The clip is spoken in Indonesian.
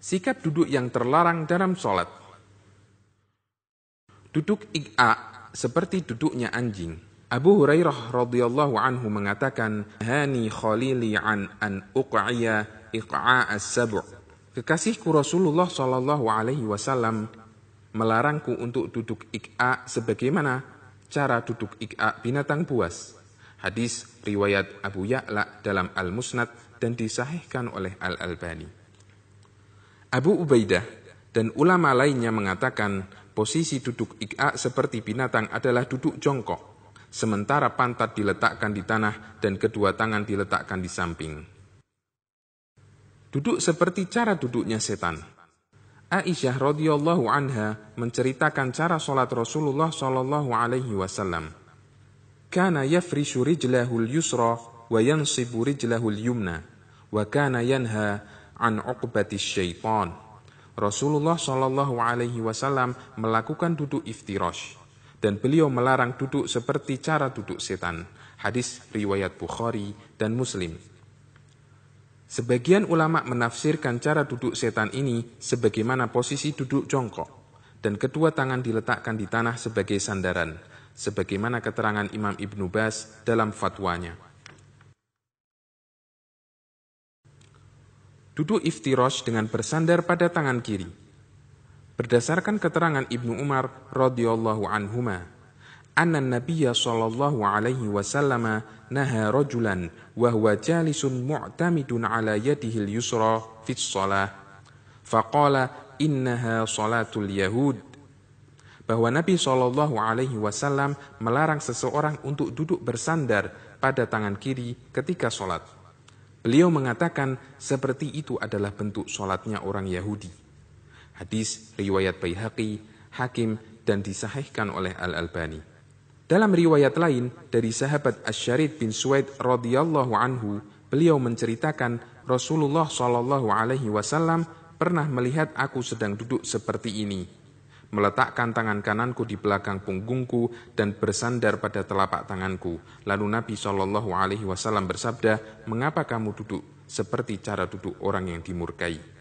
Sikap duduk yang terlarang dalam sholat. Duduk ik'a seperti duduknya anjing. Abu Hurairah radhiyallahu anhu mengatakan, "Hani khalili an an uq'iya iq'a as sabu Kekasihku Rasulullah shallallahu alaihi wasallam melarangku untuk duduk ik'a sebagaimana cara duduk ik'a binatang buas. Hadis riwayat Abu Ya'la dalam Al-Musnad dan disahihkan oleh Al-Albani. Abu Ubaidah dan ulama lainnya mengatakan posisi duduk ik'a seperti binatang adalah duduk jongkok, sementara pantat diletakkan di tanah dan kedua tangan diletakkan di samping. Duduk seperti cara duduknya setan. Aisyah radhiyallahu anha menceritakan cara sholat Rasulullah shallallahu alaihi wasallam. Kana yafrishu rijlahul yusra wa yansibu rijlahul yumna wa kana yanha an uqbatis syaitan. Rasulullah Shallallahu alaihi wasallam melakukan duduk iftirash dan beliau melarang duduk seperti cara duduk setan. Hadis riwayat Bukhari dan Muslim. Sebagian ulama menafsirkan cara duduk setan ini sebagaimana posisi duduk jongkok dan kedua tangan diletakkan di tanah sebagai sandaran sebagaimana keterangan Imam Ibnu Bas dalam fatwanya. duduk iftirosh dengan bersandar pada tangan kiri. Berdasarkan keterangan Ibnu Umar radhiyallahu anhuma, anna nabiyya sallallahu alaihi wasallam naha rajulan wa huwa jalisun mu'tamidun ala yadihil yusra fi shalah. Faqala innaha salatul yahud bahwa Nabi Shallallahu Alaihi Wasallam melarang seseorang untuk duduk bersandar pada tangan kiri ketika sholat. Beliau mengatakan seperti itu adalah bentuk sholatnya orang Yahudi. Hadis riwayat Baihaqi, Hakim, dan disahihkan oleh Al-Albani. Dalam riwayat lain dari sahabat Asyarid bin Suwaid radhiyallahu anhu, beliau menceritakan Rasulullah shallallahu alaihi wasallam pernah melihat aku sedang duduk seperti ini meletakkan tangan kananku di belakang punggungku dan bersandar pada telapak tanganku. Lalu Nabi Shallallahu Alaihi Wasallam bersabda, mengapa kamu duduk seperti cara duduk orang yang dimurkai?